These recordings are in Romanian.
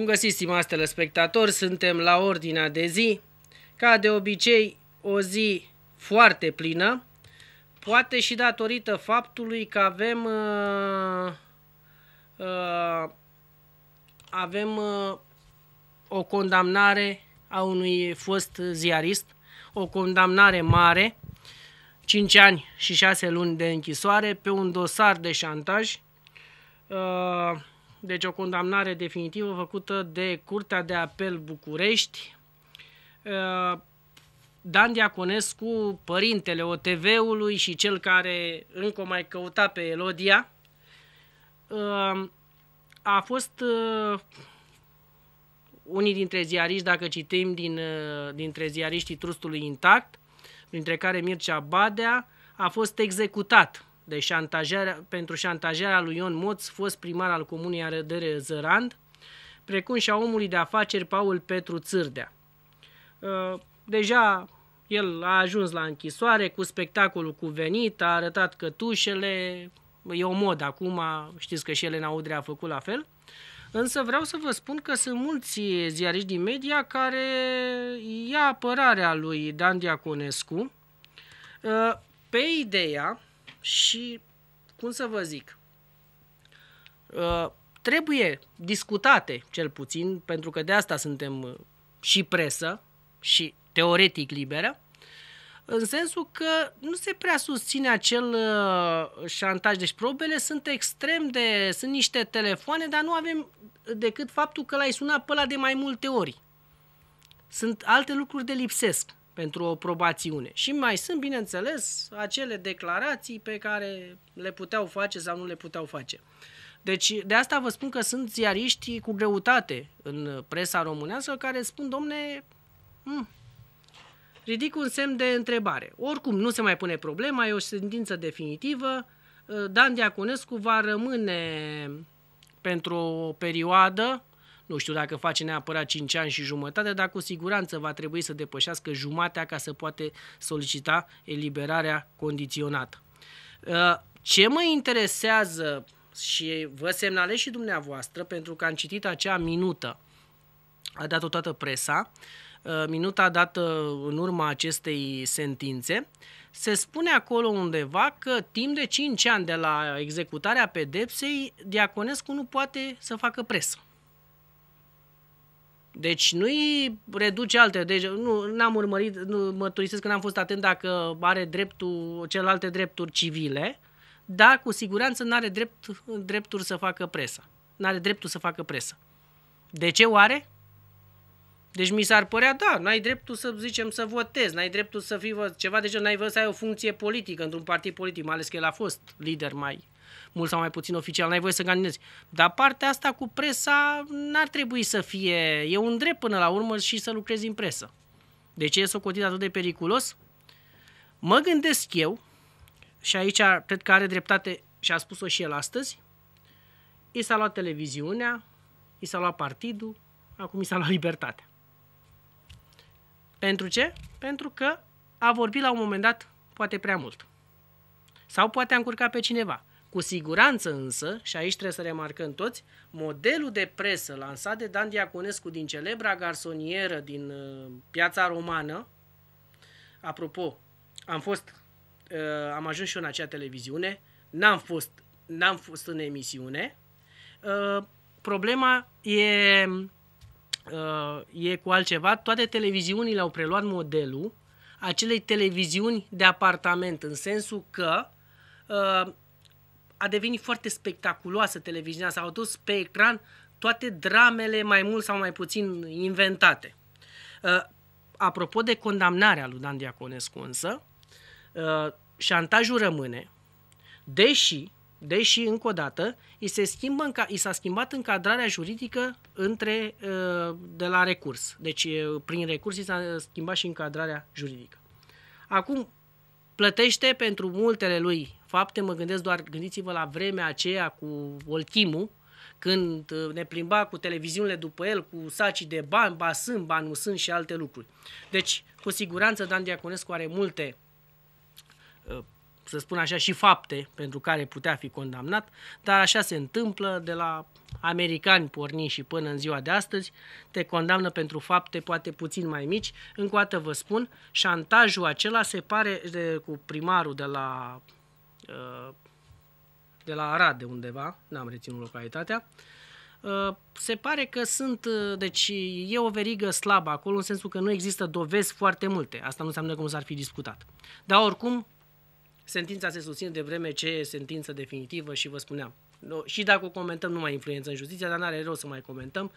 Bun găsit, stimați telespectatori, suntem la ordinea de zi. Ca de obicei, o zi foarte plină, poate și datorită faptului că avem uh, uh, avem uh, o condamnare a unui fost ziarist, o condamnare mare, 5 ani și 6 luni de închisoare pe un dosar de șantaj uh, deci o condamnare definitivă făcută de Curtea de Apel București. Uh, Dan Diaconescu, părintele OTV-ului și cel care încă mai căuta pe Elodia, uh, a fost uh, unii dintre ziariști, dacă citim din, dintre ziariștii trustului intact, printre care Mircea Badea, a fost executat de șantajarea, pentru șantajarea lui Ion Moț, fost primar al Comunei Arădere Zărand, precum și a omului de afaceri Paul Petru Țârdea. Uh, deja el a ajuns la închisoare cu spectacolul cuvenit, a arătat cătușele, e o mod acum, știți că și Elena Udrea a făcut la fel. Însă vreau să vă spun că sunt mulți ziariști din media care ia apărarea lui Dan Diaconescu uh, pe ideea și, cum să vă zic, uh, trebuie discutate, cel puțin, pentru că de asta suntem uh, și presă și teoretic liberă, în sensul că nu se prea susține acel uh, șantaj. Deci probele sunt extrem de... sunt niște telefoane, dar nu avem decât faptul că l-ai sunat pe ăla de mai multe ori. Sunt alte lucruri de lipsesc pentru o probațiune. Și mai sunt, bineînțeles, acele declarații pe care le puteau face sau nu le puteau face. Deci, de asta vă spun că sunt ziariști cu greutate în presa românească care spun, domne, hmm, ridic un semn de întrebare. Oricum, nu se mai pune problema, e o sentință definitivă. Dan Diaconescu va rămâne pentru o perioadă nu știu dacă face neapărat 5 ani și jumătate, dar cu siguranță va trebui să depășească jumatea ca să poate solicita eliberarea condiționată. Uh, ce mă interesează și vă semnalez și dumneavoastră, pentru că am citit acea minută, a dat-o toată presa, uh, minuta dată în urma acestei sentințe, se spune acolo undeva că timp de 5 ani de la executarea pedepsei, Diaconescu nu poate să facă presă. Deci nu-i reduce alte. Deci nu am urmărit, nu, turisesc că n-am fost atent dacă are dreptul, celelalte drepturi civile, dar cu siguranță nu are drept, drepturi să facă presă. Nu are dreptul să facă presă. De ce oare? Deci mi s-ar părea, da, n-ai dreptul să zicem să votezi, n-ai dreptul să fii ceva Deci n-ai văzut să ai o funcție politică într-un partid politic, mai ales că el a fost lider mai mult sau mai puțin oficial, n-ai voie să candidezi. Dar partea asta cu presa n-ar trebui să fie, e un drept până la urmă și să lucrezi în presă. De ce e socotit atât de periculos? Mă gândesc eu, și aici cred că are dreptate și a spus-o și el astăzi, i s-a luat televiziunea, i s-a luat partidul, acum i s-a luat libertatea. Pentru ce? Pentru că a vorbit la un moment dat poate prea mult. Sau poate a încurcat pe cineva. Cu siguranță însă, și aici trebuie să remarcăm toți, modelul de presă lansat de Dan Diaconescu din celebra garsonieră din uh, piața romană, apropo, am fost, uh, am ajuns și eu în acea televiziune, n-am fost, n-am fost în emisiune, uh, problema e, e cu altceva, toate televiziunile au preluat modelul acelei televiziuni de apartament, în sensul că a devenit foarte spectaculoasă televiziunea, s-au dus pe ecran toate dramele mai mult sau mai puțin inventate. Uh, apropo de condamnarea lui Dan Diaconescu însă, uh, șantajul rămâne, deși, deși încă o dată, i, se schimbă în, i s-a schimbat încadrarea juridică între, uh, de la recurs. Deci uh, prin recurs i s-a schimbat și încadrarea juridică. Acum plătește pentru multele lui fapte, mă gândesc doar, gândiți-vă la vremea aceea cu Olchimu, când uh, ne plimba cu televiziunile după el, cu saci de bani, ba sunt, ba nu sunt și alte lucruri. Deci, cu siguranță, Dan Diaconescu are multe uh, să spun așa, și fapte pentru care putea fi condamnat, dar așa se întâmplă de la americani porni și până în ziua de astăzi, te condamnă pentru fapte poate puțin mai mici. Încă o dată vă spun, șantajul acela se pare de, cu primarul de la Uh, de la Arad de undeva, n-am reținut localitatea. Uh, se pare că sunt, uh, deci e o verigă slabă acolo, în sensul că nu există dovezi foarte multe. Asta nu înseamnă că nu s-ar fi discutat. Dar oricum, sentința se susține de vreme ce e sentință definitivă și vă spuneam. Și dacă o comentăm, nu mai influență în justiție, dar n-are rău să mai comentăm.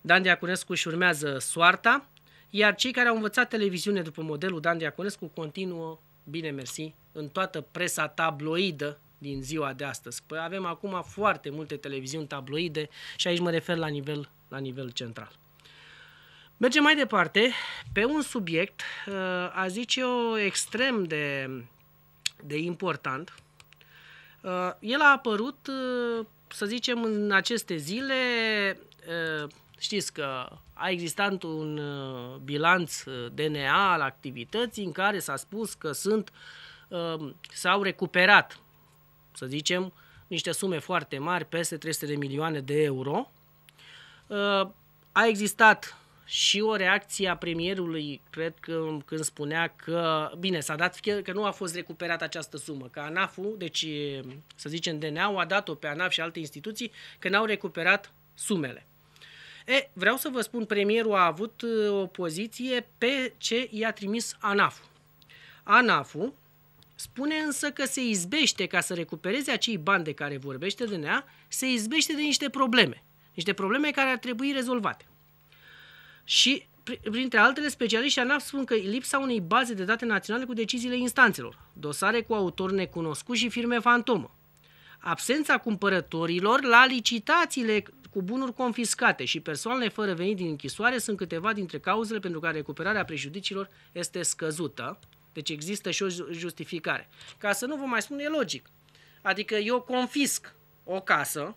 Dan Diaconescu își urmează soarta, iar cei care au învățat televiziune după modelul Dan Diaconescu continuă, bine mersi, în toată presa tabloidă din ziua de astăzi. Păi avem acum foarte multe televiziuni tabloide și aici mă refer la nivel, la nivel central. Mergem mai departe pe un subiect, uh, a zice eu, extrem de, de important. Uh, el a apărut, uh, să zicem, în aceste zile, știți că a existat un bilanț DNA al activității în care s-a spus că sunt Um, s-au recuperat, să zicem, niște sume foarte mari, peste 300 de milioane de euro. Uh, a existat și o reacție a premierului, cred că când spunea că, bine, s-a dat că nu a fost recuperată această sumă, că ANAF-ul, deci să zicem DNA-ul, a dat-o pe ANAF și alte instituții că n-au recuperat sumele. E, vreau să vă spun, premierul a avut uh, o poziție pe ce i-a trimis ANAF-ul. ANAF-ul Spune însă că se izbește ca să recupereze acei bani de care vorbește de nea, se izbește de niște probleme. Niște probleme care ar trebui rezolvate. Și printre altele, specialiștii ANAF spun că lipsa unei baze de date naționale cu deciziile instanțelor, dosare cu autor necunoscut și firme fantomă, absența cumpărătorilor la licitațiile cu bunuri confiscate și persoanele fără venit din închisoare sunt câteva dintre cauzele pentru care recuperarea prejudiciilor este scăzută. Deci există și o justificare. Ca să nu vă mai spun, e logic. Adică eu confisc o casă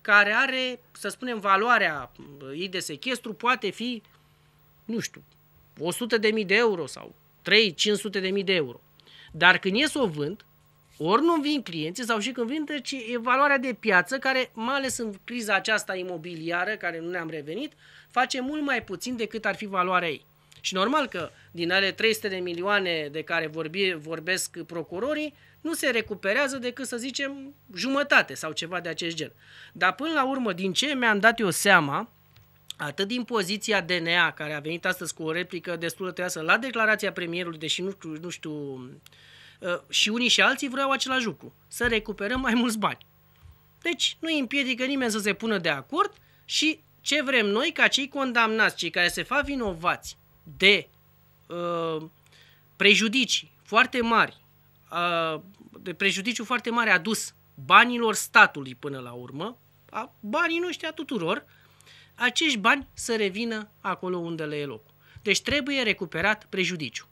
care are, să spunem, valoarea uh, ei de sechestru poate fi, nu știu, 100.000 de de euro sau 3-500.000 de euro. Dar când ies o vând, ori nu vin clienții sau și când vin, deci e valoarea de piață care, mai ales în criza aceasta imobiliară, care nu ne-am revenit, face mult mai puțin decât ar fi valoarea ei. Și normal că din ale 300 de milioane de care vorbi, vorbesc procurorii, nu se recuperează decât, să zicem, jumătate sau ceva de acest gen. Dar până la urmă, din ce mi-am dat eu seama, atât din poziția DNA, care a venit astăzi cu o replică destul de treasă, la declarația premierului, deși nu, nu știu, ă, și unii și alții vreau același lucru, să recuperăm mai mulți bani. Deci nu îi împiedică nimeni să se pună de acord și ce vrem noi ca cei condamnați, cei care se fac vinovați de uh, prejudicii foarte mari, uh, de prejudiciu foarte mare adus banilor statului până la urmă, a banii noștri a tuturor, acești bani să revină acolo unde le e loc. Deci trebuie recuperat prejudiciu.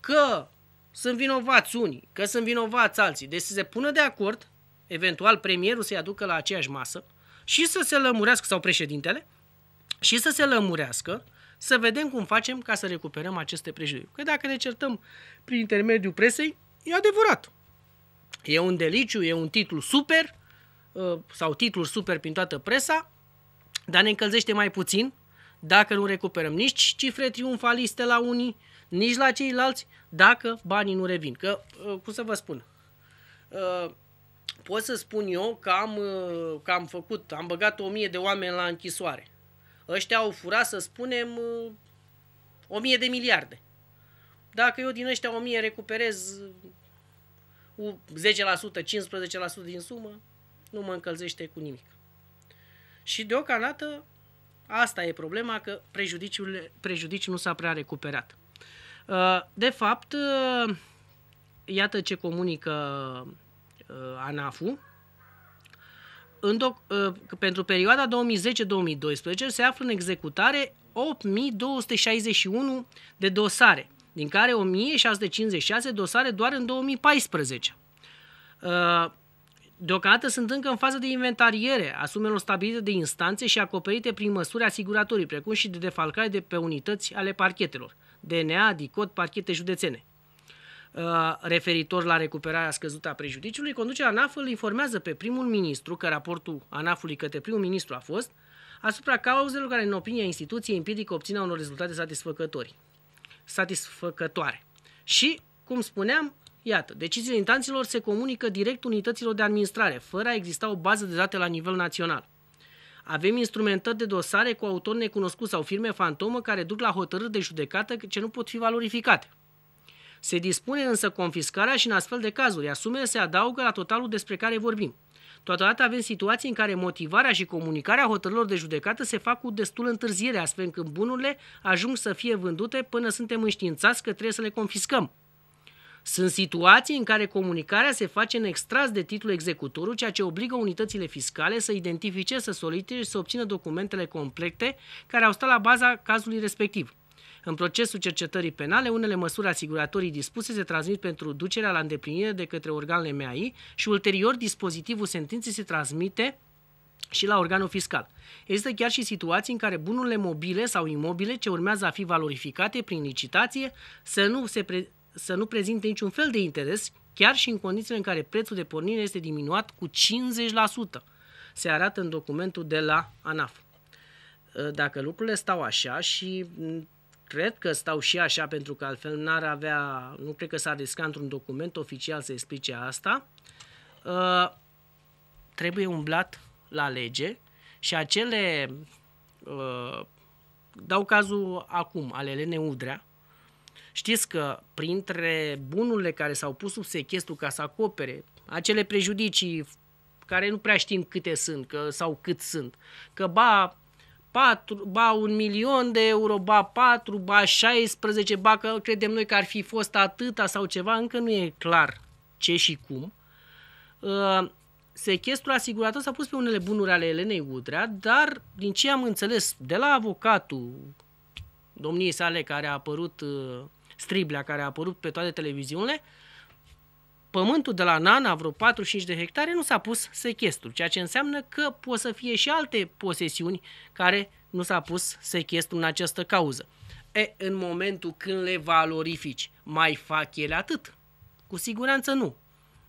Că sunt vinovați unii, că sunt vinovați alții, deci să se pună de acord, eventual premierul să-i aducă la aceeași masă și să se lămurească, sau președintele, și să se lămurească să vedem cum facem ca să recuperăm aceste prejudicii. Că dacă ne certăm prin intermediul presei, e adevărat. E un deliciu, e un titlu super uh, sau titluri super prin toată presa, dar ne încălzește mai puțin dacă nu recuperăm nici cifre triumfaliste la unii, nici la ceilalți, dacă banii nu revin. Că, uh, cum să vă spun, uh, pot să spun eu că am, că am făcut, am băgat o mie de oameni la închisoare. Ăștia au furat, să spunem, 1000 uh, de miliarde. Dacă eu din ăștia 1000 recuperez 10%, uh, 15% din sumă, nu mă încălzește cu nimic. Și deocamdată asta e problema, că prejudiciul, prejudiciul nu s-a prea recuperat. Uh, de fapt, iată ce comunică ANAFU, în doc, ă, pentru perioada 2010-2012 se află în executare 8261 de dosare, din care 1656 dosare doar în 2014. Ă, deocamdată sunt încă în fază de inventariere a sumelor stabilite de instanțe și acoperite prin măsuri asiguratorii, precum și de defalcare de pe unități ale parchetelor, DNA, DICOT, parchete județene. Uh, referitor la recuperarea scăzută a prejudiciului, conducerea ANAF îl informează pe primul ministru că raportul ANAF-ului către primul ministru a fost asupra cauzelor care, în opinia instituției, împiedică obținerea unor rezultate satisfăcători, satisfăcătoare. Și, cum spuneam, Iată, deciziile intanților se comunică direct unităților de administrare, fără a exista o bază de date la nivel național. Avem instrumentări de dosare cu autori necunoscuți sau firme fantomă care duc la hotărâri de judecată ce nu pot fi valorificate. Se dispune însă confiscarea și în astfel de cazuri, iar sumele se adaugă la totalul despre care vorbim. Totodată avem situații în care motivarea și comunicarea hotărârilor de judecată se fac cu destul întârziere, astfel încât bunurile ajung să fie vândute până suntem înștiințați că trebuie să le confiscăm. Sunt situații în care comunicarea se face în extras de titlul executorul, ceea ce obligă unitățile fiscale să identifice, să solicite și să obțină documentele complete care au stat la baza cazului respectiv. În procesul cercetării penale, unele măsuri asiguratorii dispuse se transmit pentru ducerea la îndeplinire de către organele MAI și ulterior dispozitivul sentinței se transmite și la organul fiscal. Există chiar și situații în care bunurile mobile sau imobile ce urmează a fi valorificate prin licitație să nu, se pre- să nu prezinte niciun fel de interes, chiar și în condițiile în care prețul de pornire este diminuat cu 50%. Se arată în documentul de la ANAF. Dacă lucrurile stau așa și cred că stau și așa, pentru că altfel n-ar avea, nu cred că s-ar risca într-un document oficial să explice asta, uh, trebuie umblat la lege și acele, uh, dau cazul acum, ale Elene Udrea, știți că printre bunurile care s-au pus sub sechestru ca să acopere acele prejudicii care nu prea știm câte sunt că, sau cât sunt, că ba 4, ba un milion de euro, ba 4, ba 16, ba că credem noi că ar fi fost atâta sau ceva, încă nu e clar ce și cum. Uh, sechestrul asigurator s-a pus pe unele bunuri ale Elenei Udrea, dar din ce am înțeles de la avocatul domniei sale care a apărut, uh, Striblea, care a apărut pe toate televiziunile, uh, pământul de la Nana, vreo 45 de hectare, nu s-a pus sechestru, ceea ce înseamnă că pot să fie și alte posesiuni care nu s-a pus sechestru în această cauză. E, în momentul când le valorifici, mai fac ele atât? Cu siguranță nu.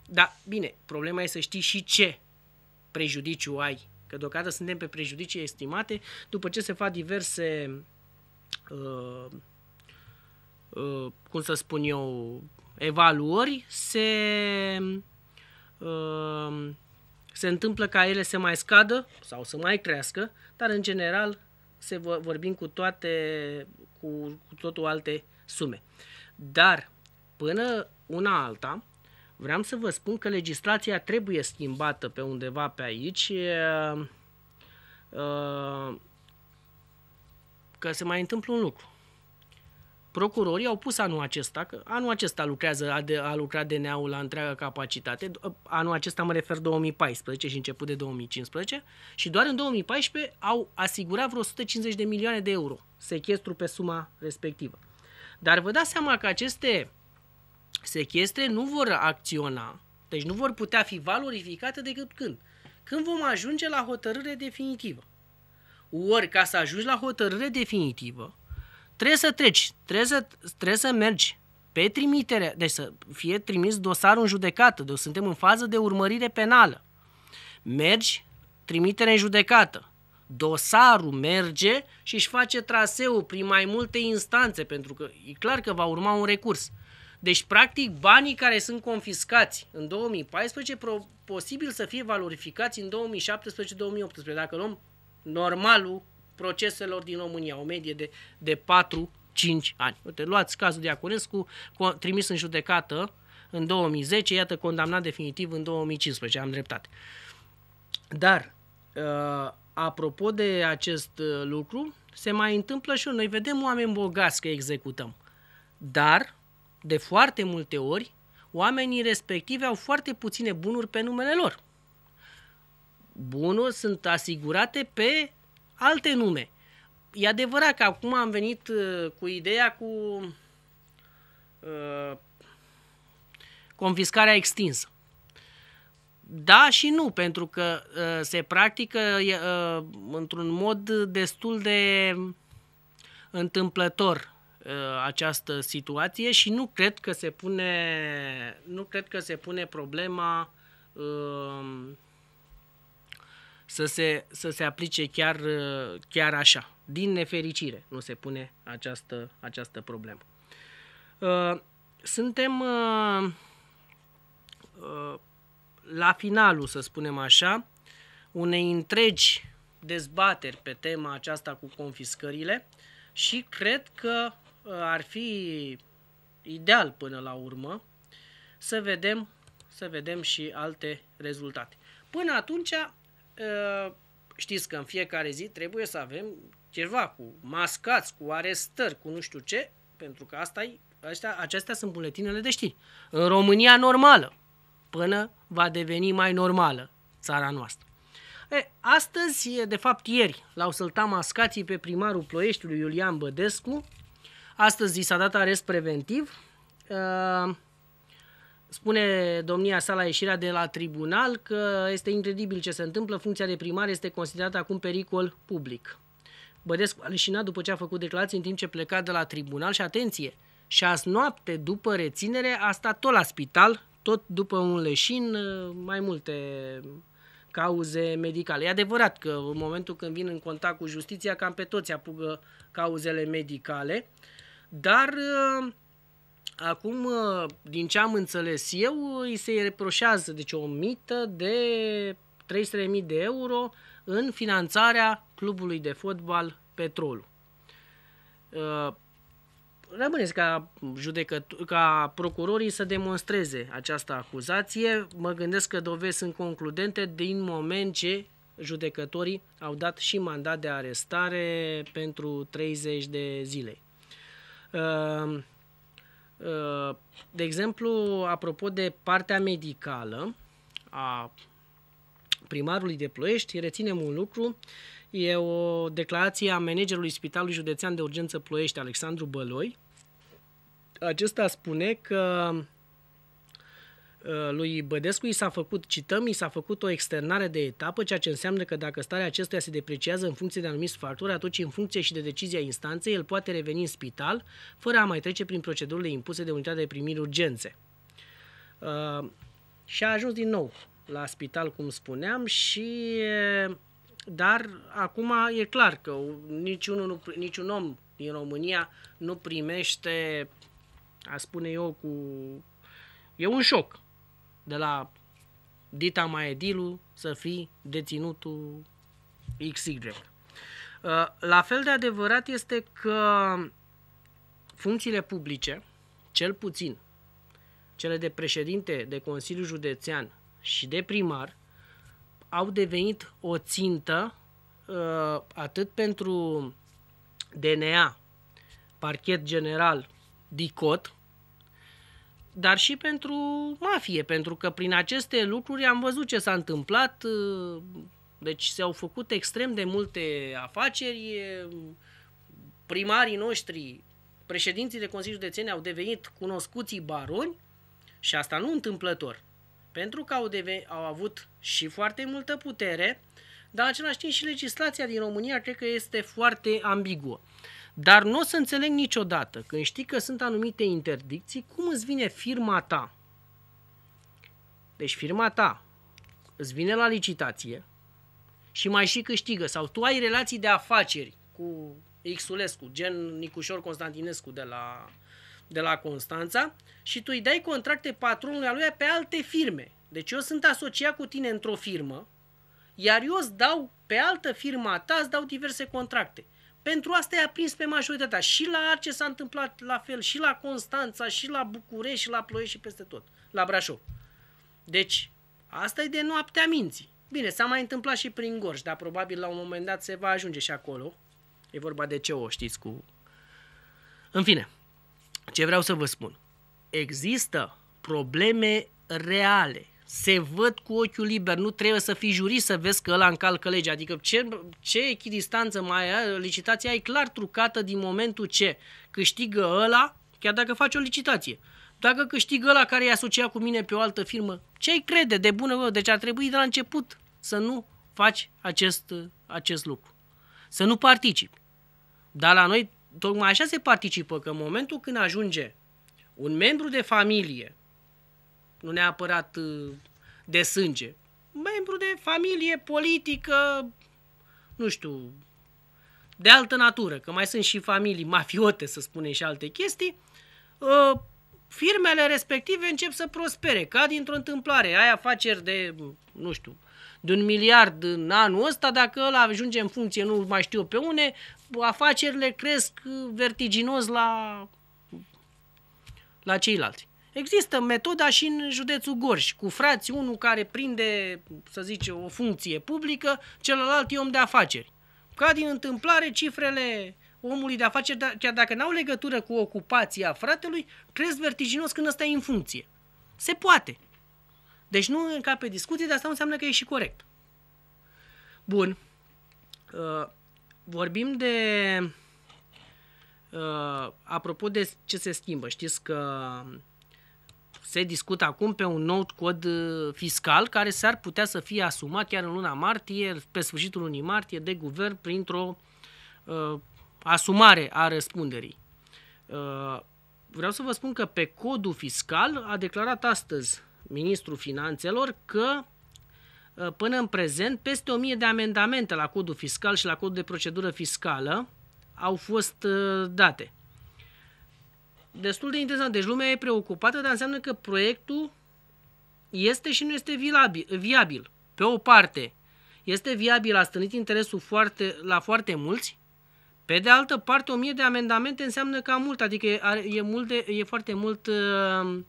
Dar, bine, problema e să știi și ce prejudiciu ai. Că deocamdată suntem pe prejudicii estimate, după ce se fac diverse, uh, uh, cum să spun eu, evaluări se, uh, se întâmplă ca ele să mai scadă sau să mai crească, dar în general se vorbim cu toate cu, cu totul alte sume. Dar până una alta, vreau să vă spun că legislația trebuie schimbată pe undeva pe aici. Uh, uh, că se mai întâmplă un lucru. Procurorii au pus anul acesta, că anul acesta lucrează, a, de, a lucrat DNA-ul la întreaga capacitate, anul acesta mă refer 2014 și început de 2015, și doar în 2014 au asigurat vreo 150 de milioane de euro sechestru pe suma respectivă. Dar vă dați seama că aceste sechestre nu vor acționa, deci nu vor putea fi valorificate decât când? Când vom ajunge la hotărâre definitivă. Ori, ca să ajungi la hotărâre definitivă, Trebuie să treci, trebuie să, trebuie să mergi pe trimitere, deci să fie trimis dosarul în judecată, deci suntem în fază de urmărire penală. Mergi, trimitere în judecată. Dosarul merge și își face traseul prin mai multe instanțe, pentru că e clar că va urma un recurs. Deci, practic, banii care sunt confiscați în 2014 pro, posibil să fie valorificați în 2017-2018, dacă luăm normalul proceselor din România, o medie de, de 4-5 ani. Uite, luați cazul de Iacurescu, trimis în judecată în 2010, iată condamnat definitiv în 2015, am dreptate. Dar, uh, apropo de acest uh, lucru, se mai întâmplă și noi vedem oameni bogați că executăm, dar de foarte multe ori oamenii respectivi au foarte puține bunuri pe numele lor. Bunuri sunt asigurate pe alte nume. E adevărat că acum am venit uh, cu ideea cu uh, confiscarea extinsă. Da și nu, pentru că uh, se practică uh, într-un mod destul de întâmplător uh, această situație și nu cred că se pune nu cred că se pune problema uh, să se, să se aplice chiar, uh, chiar așa. Din nefericire nu se pune această, această problemă. Uh, suntem uh, la finalul, să spunem așa, unei întregi dezbateri pe tema aceasta cu confiscările și cred că ar fi ideal până la urmă să vedem, să vedem și alte rezultate. Până atunci Uh, știți că în fiecare zi trebuie să avem ceva cu mascați, cu arestări, cu nu știu ce, pentru că asta astea, acestea sunt buletinele de știri. În România normală, până va deveni mai normală țara noastră. E, astăzi, de fapt ieri, l-au săltat mascații pe primarul Ploieștiului Iulian Bădescu. Astăzi i s-a dat arest preventiv. Uh, Spune domnia sa la ieșirea de la tribunal că este incredibil ce se întâmplă, funcția de primar este considerată acum pericol public. Bădescu a leșinat după ce a făcut declarații în timp ce pleca de la tribunal și atenție, și azi noapte după reținere a stat tot la spital, tot după un leșin, mai multe cauze medicale. E adevărat că în momentul când vin în contact cu justiția, cam pe toți apugă cauzele medicale, dar uh, Acum, ă, din ce am înțeles eu, îi se reproșează deci o mită de 300.000 de euro în finanțarea clubului de fotbal Petrolul. Ă, rămâneți ca, judecăt- ca procurorii să demonstreze această acuzație. Mă gândesc că dovezi sunt concludente din moment ce judecătorii au dat și mandat de arestare pentru 30 de zile. Ă, de exemplu, apropo de partea medicală a primarului de Ploiești, reținem un lucru, e o declarație a managerului Spitalului Județean de Urgență Ploiești, Alexandru Băloi. Acesta spune că Uh, lui Bădescu i s-a făcut, cităm, i s-a făcut o externare de etapă, ceea ce înseamnă că dacă starea acestuia se depreciază în funcție de anumit sfaturi, atunci în funcție și de decizia instanței, el poate reveni în spital fără a mai trece prin procedurile impuse de unitatea de primiri urgențe. Uh, și a ajuns din nou la spital, cum spuneam, și dar acum e clar că niciun, niciun om din România nu primește, a spune eu, cu... E un șoc de la Dita Maedilu să fii deținutul XY. Uh, la fel de adevărat este că funcțiile publice, cel puțin cele de președinte de Consiliu Județean și de primar, au devenit o țintă uh, atât pentru DNA, parchet general, DICOT, dar și pentru mafie, pentru că prin aceste lucruri am văzut ce s-a întâmplat, uh, deci s-au făcut extrem de multe afaceri, primarii noștri, președinții de Consiliul Județene au devenit cunoscuții baroni și asta nu întâmplător, pentru că au, deve- au avut și foarte multă putere, dar în același timp și legislația din România cred că este foarte ambiguă. Dar nu o să înțeleg niciodată, când știi că sunt anumite interdicții, cum îți vine firma ta. Deci firma ta îți vine la licitație și mai și câștigă. Sau tu ai relații de afaceri cu Xulescu, gen Nicușor Constantinescu de la, de la Constanța și tu îi dai contracte patronului lui pe alte firme. Deci eu sunt asociat cu tine într-o firmă, iar eu îți dau pe altă firma ta, îți dau diverse contracte. Pentru asta i-a prins pe majoritatea. Și la ce s-a întâmplat la fel, și la Constanța, și la București, și la Ploiești și peste tot, la Brașov. Deci, asta e de noaptea minții. Bine, s-a mai întâmplat și prin Gorj, dar probabil la un moment dat se va ajunge și acolo. E vorba de ce o știți cu... În fine, ce vreau să vă spun. Există probleme reale se văd cu ochiul liber, nu trebuie să fii jurist să vezi că ăla încalcă legea. Adică ce, ce echidistanță mai ai, licitația e clar trucată din momentul ce câștigă ăla, chiar dacă faci o licitație. Dacă câștigă ăla care e asociat cu mine pe o altă firmă, ce-i crede de bună voie? Deci ar trebui de la început să nu faci acest, acest lucru. Să nu participi. Dar la noi tocmai așa se participă, că în momentul când ajunge un membru de familie nu neapărat uh, de sânge, membru de familie politică, nu știu, de altă natură, că mai sunt și familii mafiote, să spunem, și alte chestii, uh, firmele respective încep să prospere, ca dintr-o întâmplare. Ai afaceri de, nu știu, de un miliard în anul ăsta, dacă ăla ajunge în funcție, nu mai știu pe une, afacerile cresc uh, vertiginos la, la ceilalți. Există metoda și în județul Gorj, cu frați, unul care prinde, să zice, o funcție publică, celălalt e om de afaceri. Ca din întâmplare, cifrele omului de afaceri, da, chiar dacă n-au legătură cu ocupația fratelui, cresc vertiginos când ăsta e în funcție. Se poate. Deci nu încape discuții, dar asta nu înseamnă că e și corect. Bun. Uh, vorbim de... Uh, apropo de ce se schimbă, știți că se discută acum pe un nou cod uh, fiscal care s-ar putea să fie asumat chiar în luna martie, pe sfârșitul lunii martie, de guvern printr-o uh, asumare a răspunderii. Uh, vreau să vă spun că pe codul fiscal a declarat astăzi ministrul finanțelor că uh, până în prezent peste 1000 de amendamente la codul fiscal și la codul de procedură fiscală au fost uh, date destul de interesant. Deci lumea e preocupată, dar înseamnă că proiectul este și nu este viabil. Pe o parte, este viabil, a stănit interesul foarte, la foarte mulți, pe de altă parte, o mie de amendamente înseamnă cam mult, adică e, are, e, mult de, e foarte mult uh,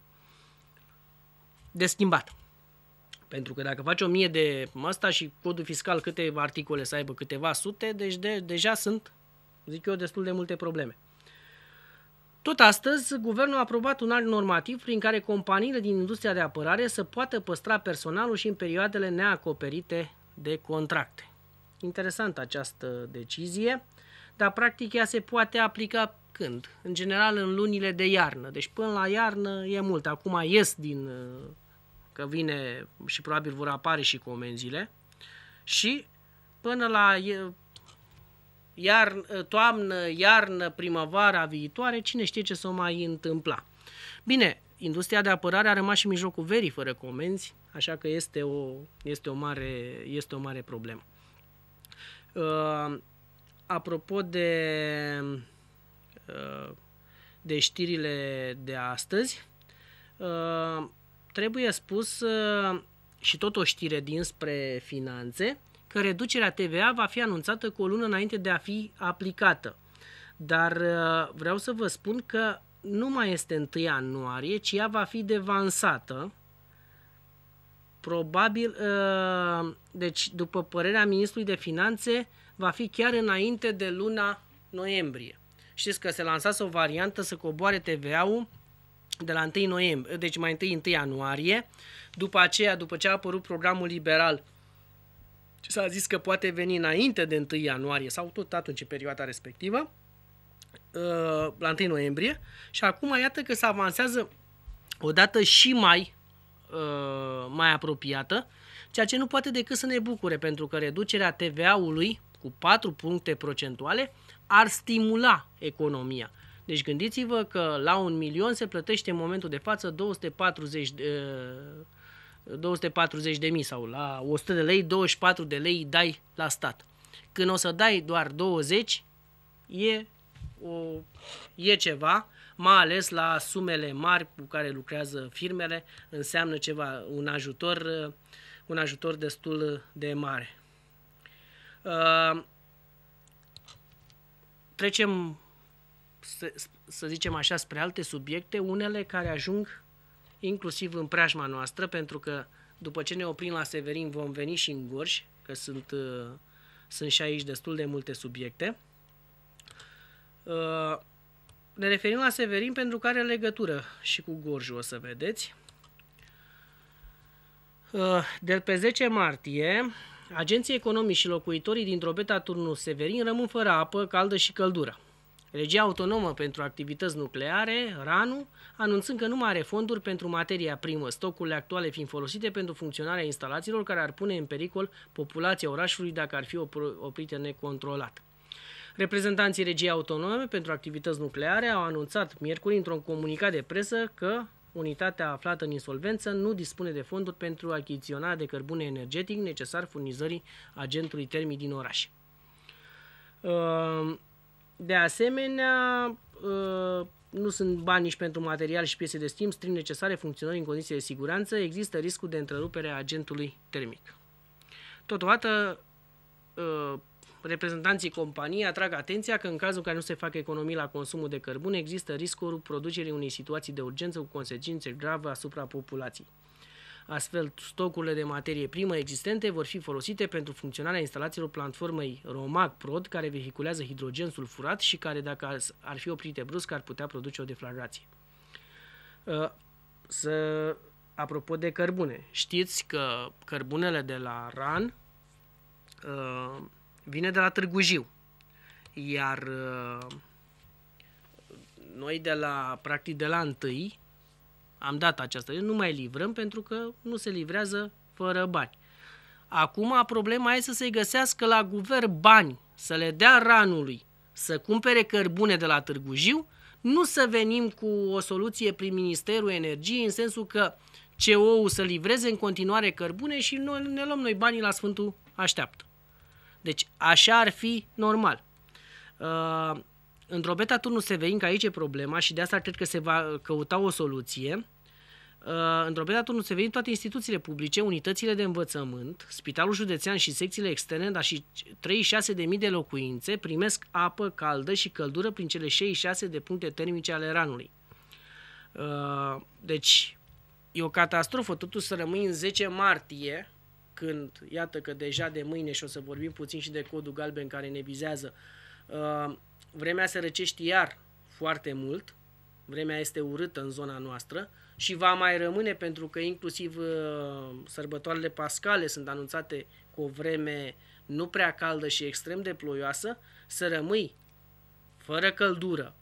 de schimbat. Pentru că dacă faci o mie de asta și codul fiscal câte articole să aibă câteva sute, deci de, deja sunt, zic eu, destul de multe probleme. Tot astăzi, guvernul a aprobat un alt normativ prin care companiile din industria de apărare să poată păstra personalul și în perioadele neacoperite de contracte. Interesantă această decizie, dar practic ea se poate aplica când? În general în lunile de iarnă. Deci până la iarnă e mult. Acum ies din că vine și probabil vor apare și comenzile și până la iar, toamnă, iarnă, primăvara viitoare, cine știe ce s-o mai întâmpla. Bine, industria de apărare a rămas și mijlocul verii fără comenzi, așa că este o, este o, mare, este o mare problemă. Uh, apropo de, uh, de știrile de astăzi, uh, trebuie spus uh, și tot o știre dinspre finanțe, uh, că reducerea TVA va fi anunțată cu o lună înainte de a fi aplicată. Dar uh, vreau să vă spun că nu mai este 1 ianuarie, ci ea va fi devansată. Probabil, uh, deci după părerea Ministrului de Finanțe, va fi chiar înainte de luna noiembrie. Știți că se lansase o variantă să coboare TVA-ul de la 1 noiembrie, deci mai întâi 1 ianuarie, după aceea, după ce a apărut programul liberal S-a zis că poate veni înainte de 1 ianuarie sau tot atunci, în perioada respectivă, uh, la 1 noiembrie. Și acum iată că se avansează o dată și mai, uh, mai apropiată, ceea ce nu poate decât să ne bucure, pentru că reducerea TVA-ului cu 4 puncte procentuale ar stimula economia. Deci gândiți-vă că la un milion se plătește în momentul de față 240 de, 240 de mii sau la 100 de lei, 24 de lei dai la stat. Când o să dai doar 20, e, o, e ceva, mai ales la sumele mari cu care lucrează firmele, înseamnă ceva, un ajutor, un ajutor destul de mare. Uh, trecem, să, să zicem așa, spre alte subiecte, unele care ajung inclusiv în preajma noastră, pentru că după ce ne oprim la Severin vom veni și în Gorj, că sunt, uh, sunt și aici destul de multe subiecte. Uh, ne referim la Severin pentru că are legătură și cu Gorjul, o să vedeți. Uh, de pe 10 martie, agenții economici și locuitorii din Drobeta turnul Severin rămân fără apă caldă și căldură legea Autonomă pentru Activități Nucleare, RANU, anunțând că nu mai are fonduri pentru materia primă, stocurile actuale fiind folosite pentru funcționarea instalațiilor care ar pune în pericol populația orașului dacă ar fi oprite necontrolat. Reprezentanții regiei autonome pentru activități nucleare au anunțat miercuri într-un comunicat de presă că unitatea aflată în insolvență nu dispune de fonduri pentru achiziționarea de cărbune energetic necesar furnizării agentului termic din oraș. Uh, de asemenea, uh, nu sunt bani nici pentru material și piese de schimb, strict necesare funcționării în condiții de siguranță, există riscul de întrerupere a agentului termic. Totodată, uh, reprezentanții companiei atrag atenția că în cazul în care nu se fac economii la consumul de cărbune, există riscul producerii unei situații de urgență cu consecințe grave asupra populației. Astfel, stocurile de materie primă existente vor fi folosite pentru funcționarea instalațiilor platformei Romac Prod, care vehiculează hidrogen sulfurat și care, dacă ar fi oprite brusc, ar putea produce o deflagrație. Uh, să, apropo de cărbune, știți că cărbunele de la RAN uh, vine de la Târgu Jiu, iar uh, noi de la, practic de la întâi, am dat această, nu mai livrăm pentru că nu se livrează fără bani. Acum problema e să se găsească la guvern bani, să le dea ranului, să cumpere cărbune de la Târgu Jiu, nu să venim cu o soluție prin Ministerul Energiei în sensul că CO-ul să livreze în continuare cărbune și noi ne luăm noi banii la Sfântul Așteaptă. Deci așa ar fi normal. Uh, într-o beta turnul Severin, că aici e problema și de asta cred că se va căuta o soluție, Uh, într-o perioadă turnul Severin, toate instituțiile publice, unitățile de învățământ, spitalul județean și secțiile externe, dar și 36.000 de locuințe, primesc apă caldă și căldură prin cele 66 de puncte termice ale ranului. Uh, deci, e o catastrofă totuși să rămâi în 10 martie, când, iată că deja de mâine și o să vorbim puțin și de codul galben care ne vizează, uh, vremea se răcește iar foarte mult, vremea este urâtă în zona noastră, și va mai rămâne pentru că inclusiv uh, sărbătoarele pascale sunt anunțate cu o vreme nu prea caldă și extrem de ploioasă, să rămâi fără căldură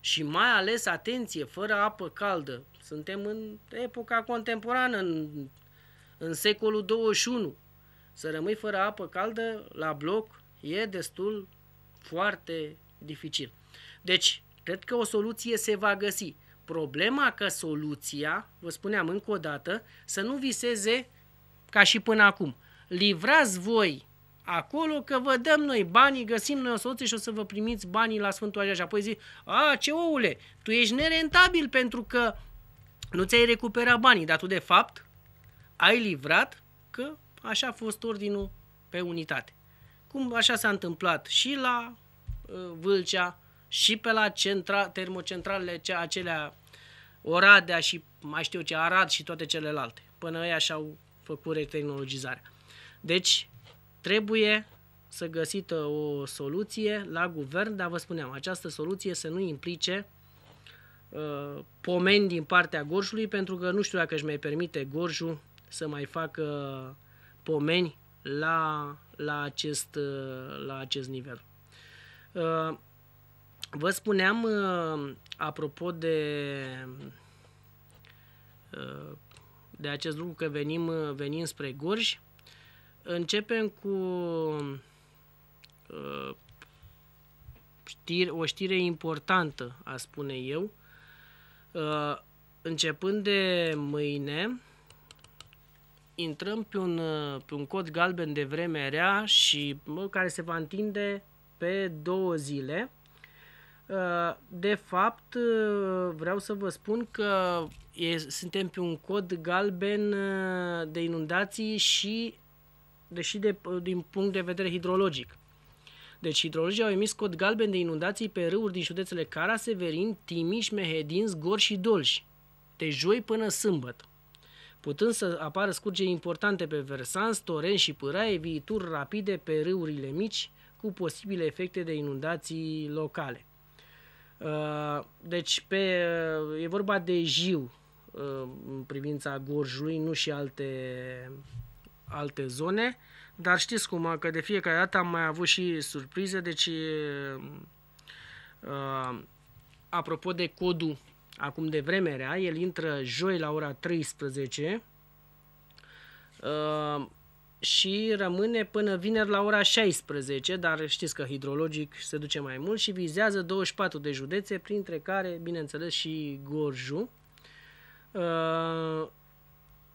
și mai ales, atenție, fără apă caldă. Suntem în epoca contemporană, în, în secolul 21. Să rămâi fără apă caldă la bloc e destul foarte dificil. Deci, cred că o soluție se va găsi. Problema că soluția, vă spuneam încă o dată, să nu viseze ca și până acum. Livrați voi acolo că vă dăm noi banii, găsim noi o soluție și o să vă primiți banii la Sfântul Așa. Și apoi zic, a, ce oule, tu ești nerentabil pentru că nu ți-ai recuperat banii, dar tu de fapt ai livrat că așa a fost ordinul pe unitate. Cum așa s-a întâmplat și la uh, Vâlcea, și pe la centra, termocentralele cea, acelea Oradea și mai știu ce, Arad și toate celelalte, până ei așa au făcut retehnologizarea. Deci trebuie să găsită o soluție la guvern, dar vă spuneam, această soluție să nu implice uh, pomeni din partea Gorjului, pentru că nu știu dacă își mai permite Gorjul să mai facă pomeni la, la, acest, uh, la acest nivel. Uh, Vă spuneam, uh, apropo de, uh, de acest lucru, că venim, uh, venim spre Gorj, începem cu știre, o știre importantă, a spune eu, începând de mâine, intrăm pe un, pe un cod galben de vreme rea și care se va întinde pe două zile, Uh, de fapt, uh, vreau să vă spun că e, suntem pe un cod galben uh, de inundații și deși de, din punct de vedere hidrologic. Deci hidrologii au emis cod galben de inundații pe râuri din județele Cara, Severin, Timiș, Mehedin, Zgor și Dolj, de joi până sâmbătă. Putând să apară scurgeri importante pe Versans, Toren și Pâraie, viituri rapide pe râurile mici, cu posibile efecte de inundații locale. Uh, deci pe, uh, e vorba de Jiu uh, în privința Gorjului, nu și alte, alte zone, dar știți cum, că de fiecare dată am mai avut și surprize, deci apropo de codul acum de vreme rea, el intră joi la ora 13. Uh, și rămâne până vineri la ora 16, dar știți că hidrologic se duce mai mult și vizează 24 de județe, printre care, bineînțeles, și Gorju. Uh,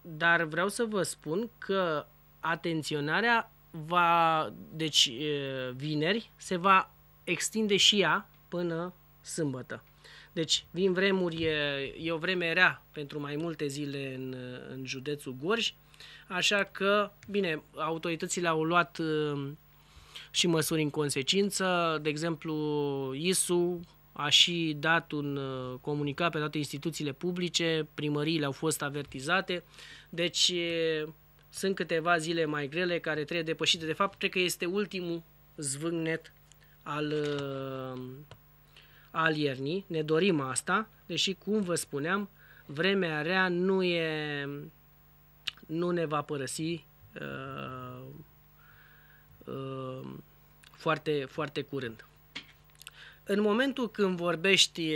dar vreau să vă spun că atenționarea va, deci uh, vineri, se va extinde și ea până sâmbătă. Deci vin vremuri, e, e o vreme rea pentru mai multe zile în, în județul Gorj. Uh, Așa că, bine, autoritățile au luat uh, și măsuri în consecință. De exemplu, ISU a și dat un uh, comunicat pe toate instituțiile publice, primăriile au fost avertizate, deci sunt câteva zile mai grele care trebuie depășite. De fapt, cred că este ultimul zvâgnet al, uh, al iernii. Ne dorim asta, deși, cum vă spuneam, vremea rea nu e nu ne va părăsi uh, uh, foarte, foarte curând. În momentul când vorbești,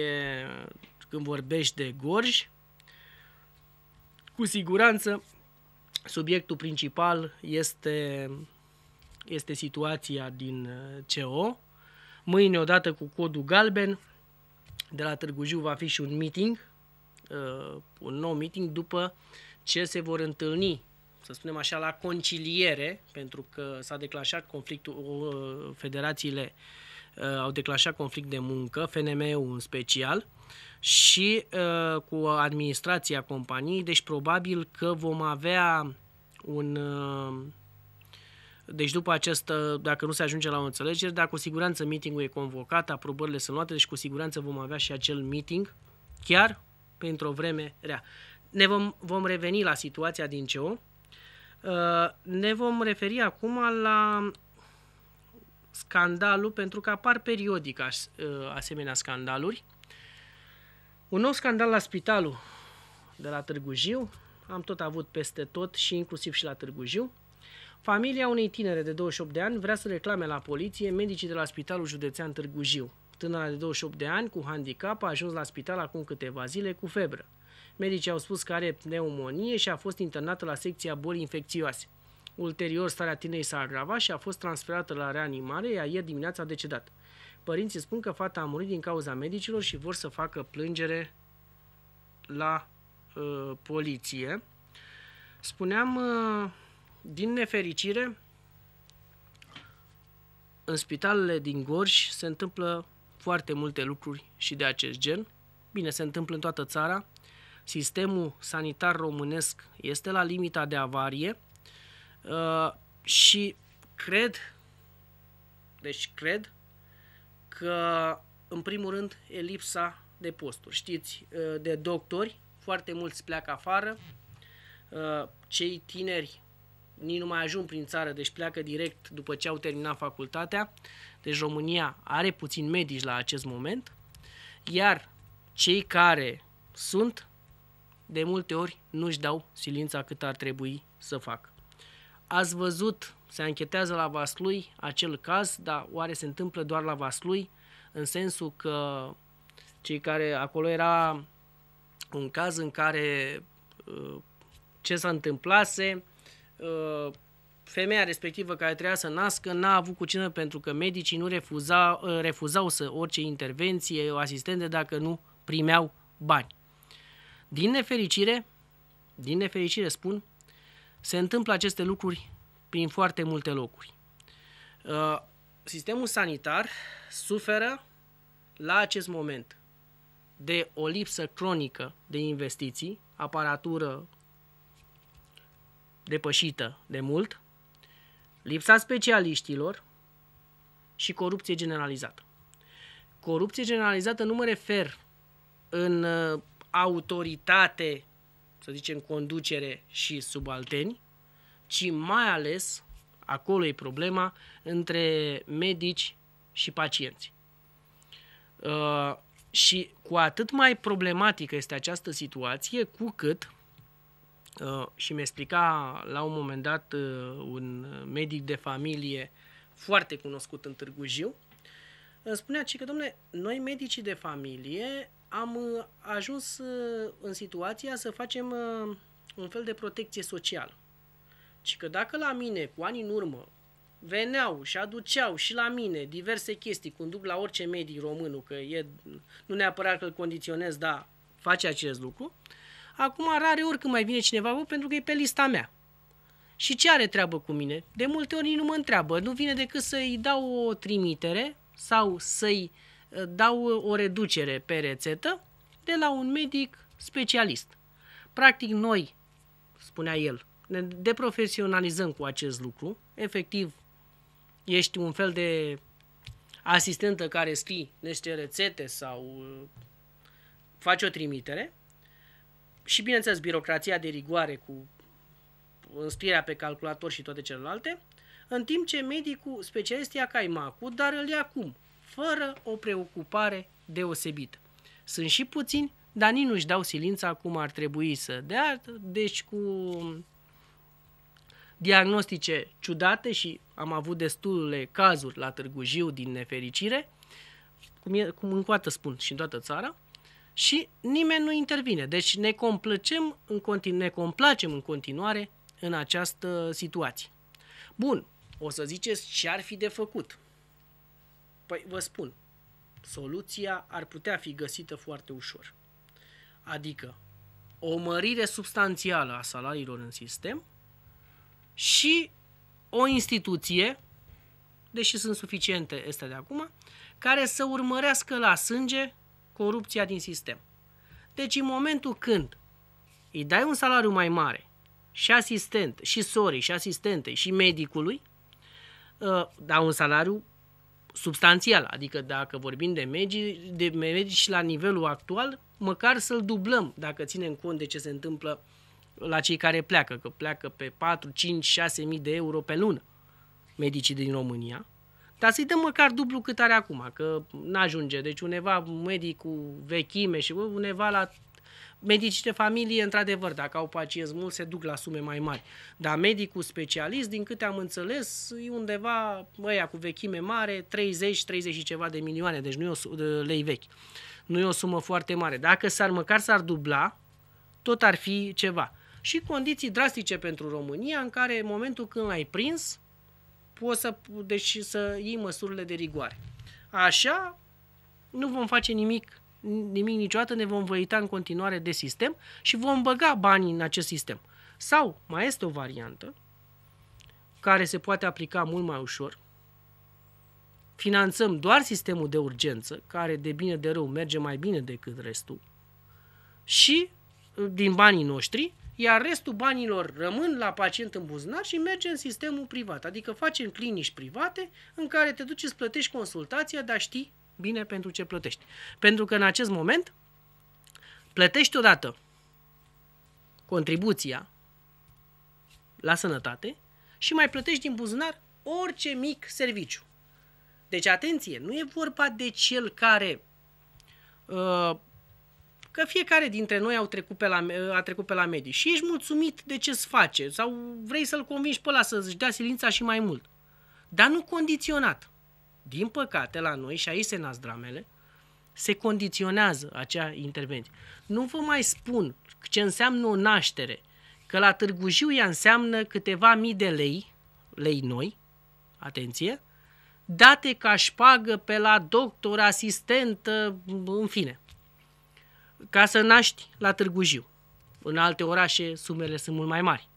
când vorbești de gorj, cu siguranță subiectul principal este, este situația din uh, CO. Mâine, odată cu codul galben, de la Târgu Jiu va fi și un meeting, uh, un nou meeting după uh, ce se vor întâlni, să spunem așa, la conciliere, pentru că s-a declanșat conflictul, uh, federațiile uh, au declanșat conflict de muncă, FNM-ul în special, și uh, cu administrația companiei, deci probabil că vom avea un... Deci după această, dacă nu se ajunge la o înțelegere, dar cu siguranță meetingul e convocat, aprobările sunt luate, deci cu siguranță vom avea și acel meeting chiar pentru o vreme rea ne vom, vom reveni la situația din CEO. Uh, ne vom referi acum la scandalul, pentru că apar periodic as, uh, asemenea scandaluri. Un nou scandal la spitalul de la Târgu Jiu, am tot avut peste tot și inclusiv și la Târgu Jiu. Familia unei tinere de 28 de ani vrea să reclame la poliție medicii de la Spitalul Județean Târgu Jiu. Tânăra de 28 de ani cu handicap a ajuns la spital acum câteva zile cu febră. Medicii au spus că are pneumonie și a fost internată la secția bolii infecțioase. Ulterior, starea tinei s-a agravat și a fost transferată la reanimare, iar ieri dimineața a decedat. Părinții spun că fata a murit din cauza medicilor și vor să facă plângere la uh, poliție. Spuneam, uh, din nefericire, în spitalele din Gorj se întâmplă foarte multe lucruri și de acest gen. Bine, se întâmplă în toată țara, sistemul sanitar românesc este la limita de avarie uh, și cred, deci cred că în primul rând e lipsa de posturi. Știți, uh, de doctori, foarte mulți pleacă afară, uh, cei tineri nici nu mai ajung prin țară, deci pleacă direct după ce au terminat facultatea. Deci România are puțin medici la acest moment, iar cei care sunt de multe ori nu-și dau silința cât ar trebui să fac. Ați văzut, se anchetează la Vaslui acel caz, dar oare se întâmplă doar la Vaslui? În sensul că cei care acolo era un caz în care uh, ce s-a întâmplase, uh, femeia respectivă care trebuia să nască n-a avut cu cine pentru că medicii nu refuza, uh, refuzau să orice intervenție, asistente, dacă nu primeau bani. Din nefericire, din nefericire spun, se întâmplă aceste lucruri prin foarte multe locuri. Uh, sistemul sanitar suferă la acest moment de o lipsă cronică de investiții, aparatură depășită de mult, lipsa specialiștilor și corupție generalizată. Corupție generalizată nu mă refer în uh, autoritate, să zicem conducere și subalteni, ci mai ales, acolo e problema, între medici și pacienți. Uh, și cu atât mai problematică este această situație, cu cât, uh, și mi explica la un moment dat uh, un medic de familie foarte cunoscut în Târgu Jiu, îmi spunea că, domne, noi medicii de familie am uh, ajuns uh, în situația să facem uh, un fel de protecție socială. Și că dacă la mine, cu ani în urmă, veneau și aduceau și la mine diverse chestii, conduc la orice medii românul, că e, nu neapărat că îl condiționez, dar face acest lucru, acum rare ori când mai vine cineva, pentru că e pe lista mea. Și ce are treabă cu mine? De multe ori nu mă întreabă, nu vine decât să-i dau o trimitere sau să-i uh, dau o reducere pe rețetă de la un medic specialist. Practic noi, spunea el, ne deprofesionalizăm cu acest lucru. Efectiv, ești un fel de asistentă care scrii niște rețete sau uh, faci o trimitere și, bineînțeles, birocrația de rigoare cu înscrierea pe calculator și toate celelalte, în timp ce medicul specialist ia caimacul, dar îl ia cum? fără o preocupare deosebită. Sunt și puțini, dar nici nu-și dau silința cum ar trebui să dea, deci cu diagnostice ciudate și am avut destule cazuri la Târgu Jiu din nefericire, cum, e, cum încoată spun și în toată țara, și nimeni nu intervine. Deci ne complacem în, continu- ne complacem în continuare în această situație. Bun, o să ziceți ce ar fi de făcut. Păi vă spun, soluția ar putea fi găsită foarte ușor. Adică o mărire substanțială a salariilor în sistem și o instituție, deși sunt suficiente este de acum, care să urmărească la sânge corupția din sistem. Deci în momentul când îi dai un salariu mai mare și asistent, și sorii, și asistentei, și medicului, uh, dau un salariu substanțial, adică dacă vorbim de medici, de medici la nivelul actual, măcar să-l dublăm, dacă ținem cont de ce se întâmplă la cei care pleacă, că pleacă pe 4, 5, 6 mii de euro pe lună medicii din România, dar să-i dăm măcar dublu cât are acum, că n-ajunge. Deci undeva medic cu vechime și undeva la Medicii de familie, într-adevăr, dacă au pacienți mulți, se duc la sume mai mari. Dar medicul specialist, din câte am înțeles, e undeva, ăia cu vechime mare, 30, 30 și ceva de milioane, deci nu e o, de lei vechi. Nu e o sumă foarte mare. Dacă s-ar măcar s-ar dubla, tot ar fi ceva. Și condiții drastice pentru România, în care în momentul când ai prins, poți să, deci, să iei măsurile de rigoare. Așa, nu vom face nimic nimic niciodată, ne vom văita în continuare de sistem și vom băga banii în acest sistem. Sau mai este o variantă care se poate aplica mult mai ușor. Finanțăm doar sistemul de urgență, care de bine de rău merge mai bine decât restul, și uh, din banii noștri, iar restul banilor rămân la pacient în buzunar și merge în sistemul privat. Adică facem clinici private în care te duci să plătești consultația, dar știi bine pentru ce plătești. Pentru că în acest moment plătești odată contribuția la sănătate și mai plătești din buzunar orice mic serviciu. Deci, atenție, nu e vorba de cel care uh, că fiecare dintre noi au trecut pe la, uh, a trecut pe la medii și ești mulțumit de ce îți face sau vrei să-l convingi pe ăla să-și dea silința și mai mult. Dar nu condiționat din păcate, la noi, și aici se nasc dramele, se condiționează acea intervenție. Nu vă mai spun ce înseamnă o naștere, că la Târgu Jiu ea înseamnă câteva mii de lei, lei noi, atenție, date ca șpagă pe la doctor, asistent, în fine, ca să naști la Târgu Jiu. În alte orașe sumele sunt mult mai mari.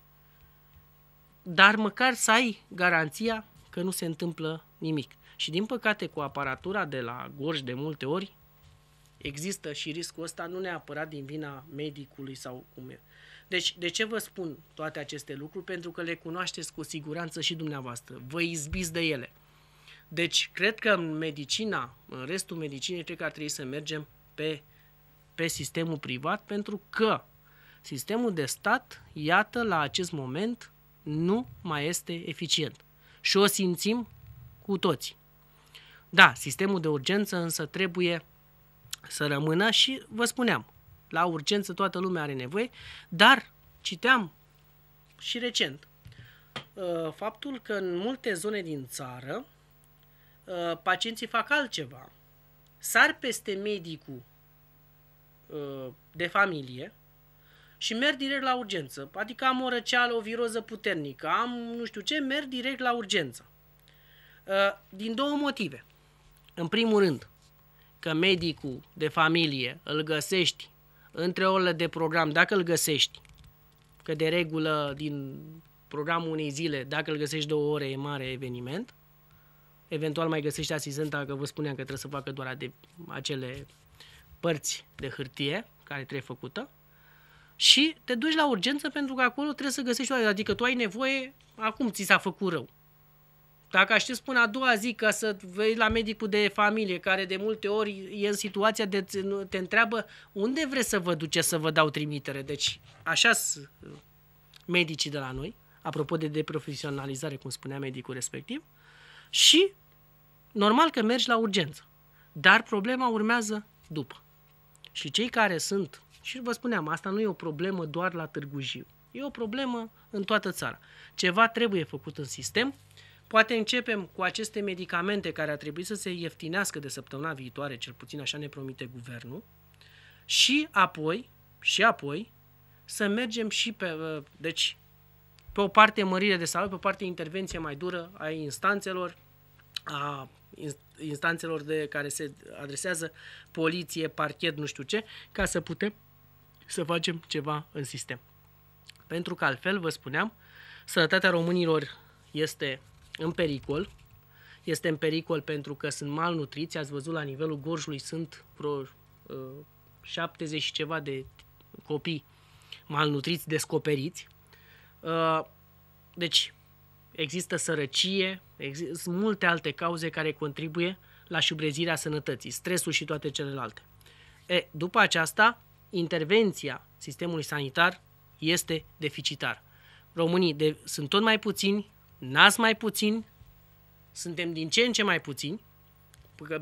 Dar măcar să ai garanția că nu se întâmplă nimic. Și din păcate cu aparatura de la gorj de multe ori există și riscul ăsta, nu neapărat din vina medicului sau cum e. Deci, de ce vă spun toate aceste lucruri? Pentru că le cunoașteți cu siguranță și dumneavoastră. Vă izbiți de ele. Deci, cred că în medicina, în restul medicinei, cred că ar trebui să mergem pe, pe sistemul privat, pentru că sistemul de stat, iată, la acest moment, nu mai este eficient și o simțim cu toți. Da, sistemul de urgență însă trebuie să rămână și vă spuneam, la urgență toată lumea are nevoie, dar citeam și recent uh, faptul că în multe zone din țară uh, pacienții fac altceva. Sar peste medicul uh, de familie, și merg direct la urgență. Adică am o răceală, o viroză puternică, am nu știu ce, merg direct la urgență. Uh, din două motive. În primul rând, că medicul de familie îl găsești între orele de program, dacă îl găsești, că de regulă din programul unei zile, dacă îl găsești două ore, e mare eveniment, eventual mai găsești asistenta, că vă spuneam că trebuie să facă doar de acele părți de hârtie care trebuie făcută, și te duci la urgență pentru că acolo trebuie să găsești oare, adică tu ai nevoie, acum ți s-a făcut rău. Dacă aștepți până a doua zi ca să vei la medicul de familie, care de multe ori e în situația de te întreabă unde vreți să vă duce să vă dau trimitere. Deci așa sunt medicii de la noi, apropo de deprofesionalizare, cum spunea medicul respectiv, și normal că mergi la urgență. Dar problema urmează după. Și cei care sunt și vă spuneam, asta nu e o problemă doar la Târgu Jiu. E o problemă în toată țara. Ceva trebuie făcut în sistem. Poate începem cu aceste medicamente care ar trebui să se ieftinească de săptămâna viitoare, cel puțin așa ne promite guvernul, și apoi, și apoi, să mergem și pe, uh, deci, pe o parte mărire de salariu, pe o parte intervenție mai dură a instanțelor, a instanțelor de care se adresează poliție, parchet, nu știu ce, ca să putem să facem ceva în sistem. Pentru că altfel, vă spuneam, sănătatea românilor este în pericol, este în pericol pentru că sunt malnutriți, ați văzut la nivelul Gorjului sunt vreo uh, 70 și ceva de copii malnutriți, descoperiți. Uh, deci există sărăcie, există multe alte cauze care contribuie la șubrezirea sănătății, stresul și toate celelalte. E, după aceasta, intervenția sistemului sanitar este deficitar. Românii de, sunt tot mai puțini, nas mai puțini, suntem din ce în ce mai puțini,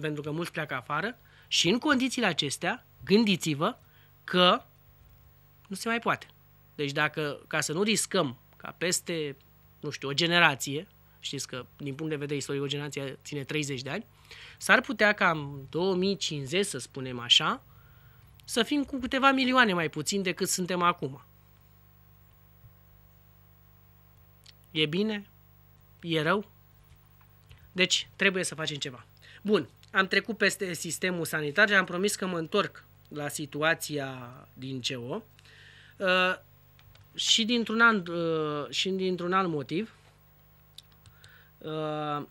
pentru că mulți pleacă afară, și în condițiile acestea, gândiți-vă că nu se mai poate. Deci dacă, ca să nu riscăm ca peste, nu știu, o generație, știți că din punct de vedere istoric o generație ține 30 de ani, s-ar putea ca în 2050, să spunem așa, să fim cu câteva milioane mai puțin decât suntem acum. E bine? E rău? Deci trebuie să facem ceva. Bun, am trecut peste sistemul sanitar și am promis că mă întorc la situația din ceo, Uh, și dintr-un alt, uh, și dintr-un alt motiv, uh,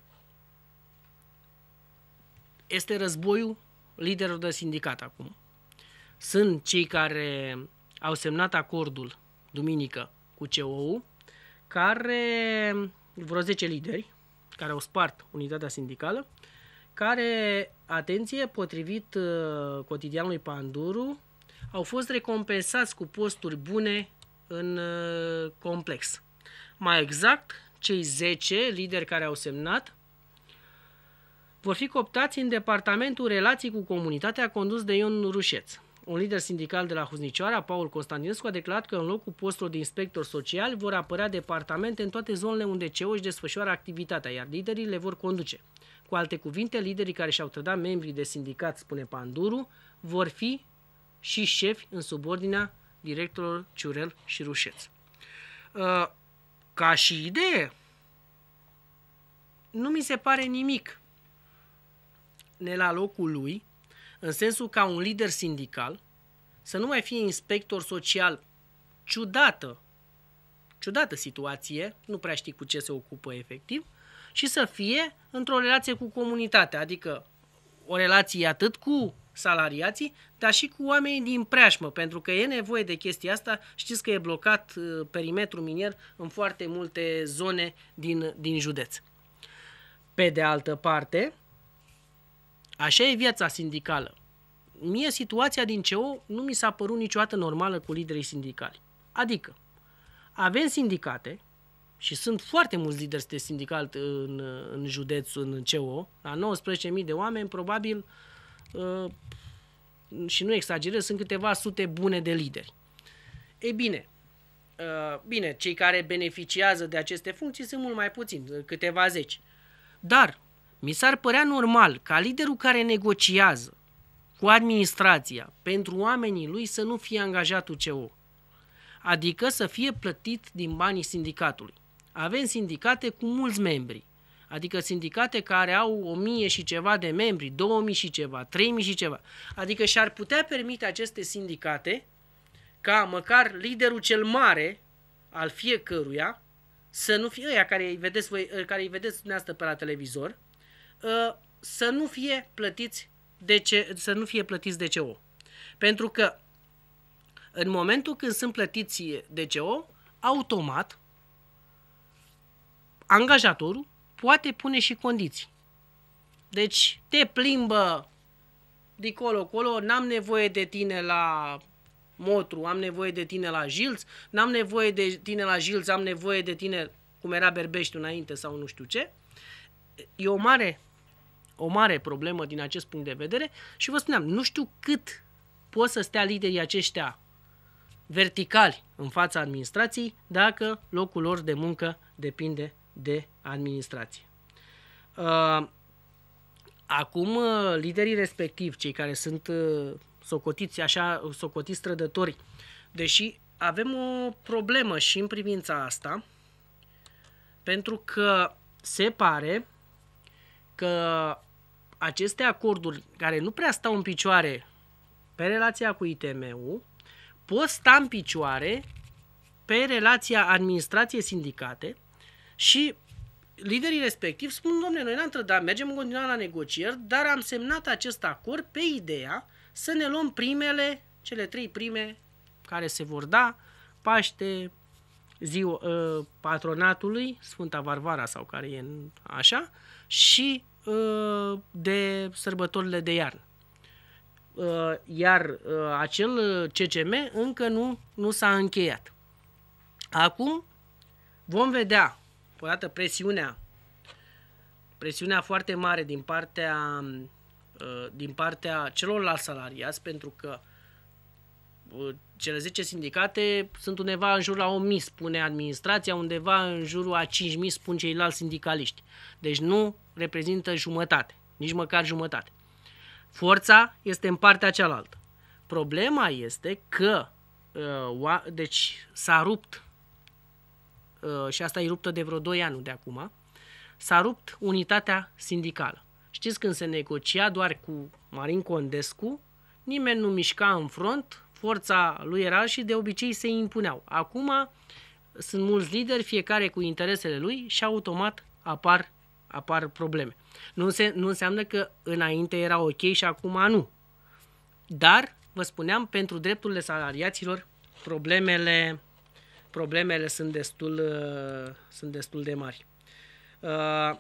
este războiul liderilor de sindicat acum sunt cei care au semnat acordul duminică cu COU, care, vreo 10 lideri, care au spart unitatea sindicală, care, atenție, potrivit uh, cotidianului Panduru, au fost recompensați cu posturi bune în uh, complex. Mai exact, cei 10 lideri care au semnat vor fi coptați în departamentul relații cu comunitatea condus de Ion Rușeț. Un lider sindical de la Huznicioara, Paul Constantinescu, a declarat că în locul postului de inspector social vor apărea departamente în toate zonele unde CEO își desfășoară activitatea, iar liderii le vor conduce. Cu alte cuvinte, liderii care și-au trădat membrii de sindicat, spune Panduru, vor fi și șefi în subordinea directorilor Ciurel și Rușeț. Ă, ca și idee, nu mi se pare nimic ne la locul lui în sensul ca un lider sindical să nu mai fie inspector social ciudată, ciudată situație, nu prea știi cu ce se ocupă efectiv, și să fie într-o relație cu comunitatea, adică o relație atât cu salariații, dar și cu oamenii din preajmă, pentru că e nevoie de chestia asta. Știți că e blocat uh, perimetrul minier în foarte multe zone din, din județ. Pe de altă parte, Așa e viața sindicală. Mie situația din CEO nu mi s-a părut niciodată normală cu liderii sindicali. Adică, avem sindicate și sunt foarte mulți lideri de sindicat în, în județ, în CEO, la 19.000 de oameni, probabil, uh, și nu exagerez, sunt câteva sute bune de lideri. E bine, uh, bine, cei care beneficiază de aceste funcții sunt mult mai puțini, câteva zeci. Dar mi s-ar părea normal ca liderul care negociază cu administrația pentru oamenii lui să nu fie angajat UCO, adică să fie plătit din banii sindicatului. Avem sindicate cu mulți membri, adică sindicate care au o mie și ceva de membri, două mii și ceva, trei mii și ceva. Adică și-ar putea permite aceste sindicate ca măcar liderul cel mare al fiecăruia să nu fie ăia care îi vedeți, voi, care îi vedeți dumneavoastră pe la televizor, Uh, să nu fie plătiți de ce, să nu fie plătiți CO. Pentru că în momentul când sunt plătiți CO, automat angajatorul poate pune și condiții. Deci te plimbă de colo-colo, n-am nevoie de tine la Motru, am nevoie de tine la Jilț, n-am nevoie de tine la Jilț, am nevoie de tine cum era Berbești înainte sau nu știu ce. E o mare o mare problemă din acest punct de vedere și vă spuneam, nu știu cât pot să stea liderii aceștia verticali în fața administrației dacă locul lor de muncă depinde de administrație. Uh, acum, uh, liderii respectivi, cei care sunt uh, socotiți așa, socotiți strădători deși avem o problemă și în privința asta, pentru că se pare că aceste acorduri care nu prea stau în picioare pe relația cu ITM-ul pot sta în picioare pe relația administrație-sindicate și liderii respectivi spun, domnule, noi n-am trădat, mergem în continuare la negocieri, dar am semnat acest acord pe ideea să ne luăm primele, cele trei prime care se vor da, Paște, ziua ă, patronatului, Sfânta Varvara sau care e în, așa, și uh, de sărbătorile de iarnă. Uh, iar uh, acel CCM încă nu, nu s-a încheiat. Acum vom vedea, dată, presiunea, presiunea foarte mare din partea, din partea celorlalți salariați, pentru că Uh, cele 10 sindicate sunt undeva în jur la 1000, spune administrația, undeva în jurul a 5000, spun ceilalți sindicaliști. Deci nu reprezintă jumătate, nici măcar jumătate. Forța este în partea cealaltă. Problema este că uh, deci s-a rupt uh, și asta e ruptă de vreo 2 ani de acum, s-a rupt unitatea sindicală. Știți când se negocia doar cu Marin Condescu, nimeni nu mișca în front, forța lui era și de obicei se impuneau. Acum sunt mulți lideri, fiecare cu interesele lui și automat apar, apar probleme. Nu, se, nu înseamnă că înainte era ok și acum nu. Dar, vă spuneam, pentru drepturile salariaților, problemele, problemele sunt, destul, uh, sunt destul de mari. Uh,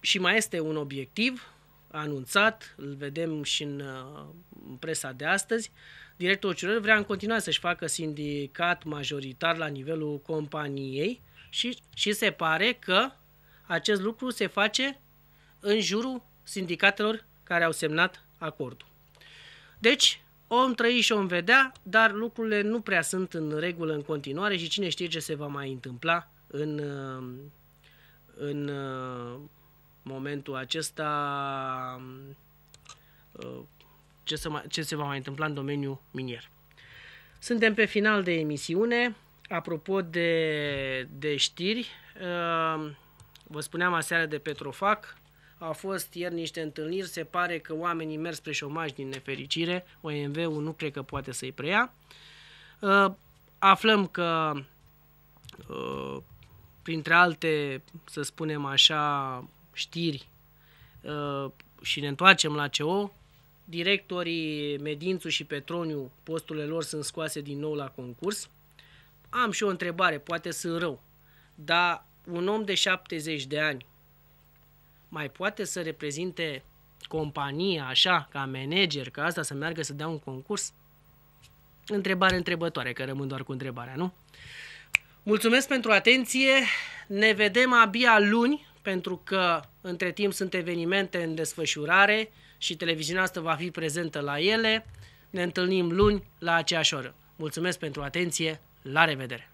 și mai este un obiectiv, anunțat, îl vedem și în, uh, în presa de astăzi, directorul Ciurel vrea în continuare să-și facă sindicat majoritar la nivelul companiei și, și se pare că acest lucru se face în jurul sindicatelor care au semnat acordul. Deci, om trăi și om vedea, dar lucrurile nu prea sunt în regulă în continuare și cine știe ce se va mai întâmpla în, uh, în uh, momentul acesta mm, uh, ce, să, ce se va mai întâmpla în domeniul minier. Suntem pe final de emisiune. Apropo de, de știri, uh, vă spuneam aseară de Petrofac, a fost ieri niște întâlniri, se pare că oamenii merg spre șomaj din nefericire, OMV-ul nu cred că poate să-i preia. Uh, aflăm că, printre alte, să spunem așa, știri uh, și ne întoarcem la CO, directorii Medințu și Petroniu, posturile lor sunt scoase din nou la concurs. Am și o întrebare, poate sunt rău, dar un om de 70 de ani mai poate să reprezinte compania așa, ca manager, ca asta, să meargă să dea un concurs? Întrebare întrebătoare, că rămân doar cu întrebarea, nu? Mulțumesc pentru atenție, ne vedem abia luni pentru că între timp sunt evenimente în desfășurare și televiziunea asta va fi prezentă la ele. Ne întâlnim luni la aceeași oră. Mulțumesc pentru atenție, la revedere!